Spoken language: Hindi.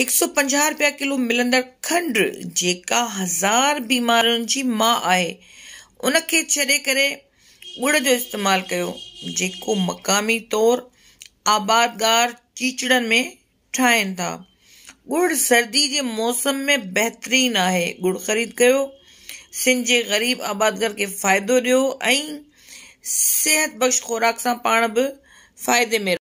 एक 150 रुपया किलो मिलंदड़ खंड जेका हज़ार बीमारियुनि जी माउ आहे उनखे छॾे करे ॻुड़ जो इस्तेमाल कयो जेको मक़ामी तौर आबादगार चीचड़न में ठाहिनि था गुड़ सर्दी के मौसम में बेहतरीन आहे ॻुड़ ख़रीद कर सिंध जे ग़रीब आबादगार खे फ़ाइदो ॾियो ऐं बख़्श ख़ुराक से पा बि फ़ाइदे में